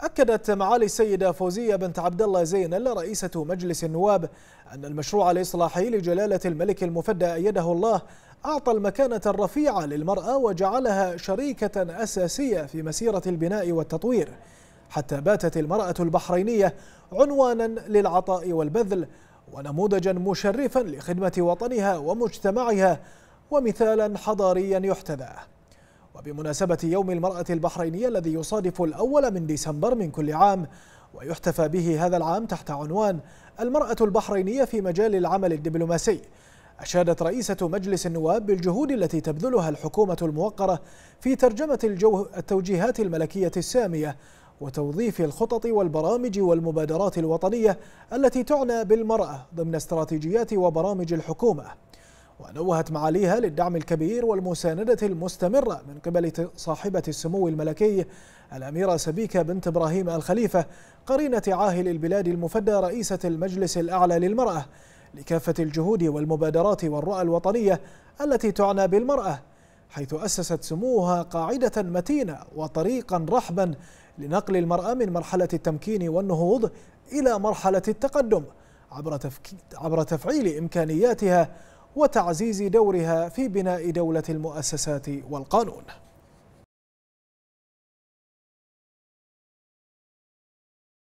أكدت معالي السيدة فوزية بنت عبد الله زينل رئيسة مجلس النواب أن المشروع الإصلاحي لجلالة الملك المفدى أيده الله أعطى المكانة الرفيعة للمرأة وجعلها شريكة أساسية في مسيرة البناء والتطوير حتى باتت المرأة البحرينية عنوانا للعطاء والبذل ونموذجا مشرفا لخدمة وطنها ومجتمعها ومثالا حضاريا يحتذى وبمناسبة يوم المرأة البحرينية الذي يصادف الأول من ديسمبر من كل عام ويحتفى به هذا العام تحت عنوان المرأة البحرينية في مجال العمل الدبلوماسي أشادت رئيسة مجلس النواب بالجهود التي تبذلها الحكومة الموقرة في ترجمة الجو... التوجيهات الملكية السامية وتوظيف الخطط والبرامج والمبادرات الوطنية التي تعنى بالمرأة ضمن استراتيجيات وبرامج الحكومة ونوهت معاليها للدعم الكبير والمساندة المستمرة من قبل صاحبة السمو الملكي الأميرة سبيكة بنت إبراهيم الخليفة قرينة عاهل البلاد المفدى رئيسة المجلس الأعلى للمرأة لكافة الجهود والمبادرات والرؤى الوطنية التي تعنى بالمرأة حيث أسست سموها قاعدة متينة وطريقا رحبا لنقل المرأة من مرحلة التمكين والنهوض إلى مرحلة التقدم عبر, عبر تفعيل إمكانياتها وتعزيز دورها في بناء دولة المؤسسات والقانون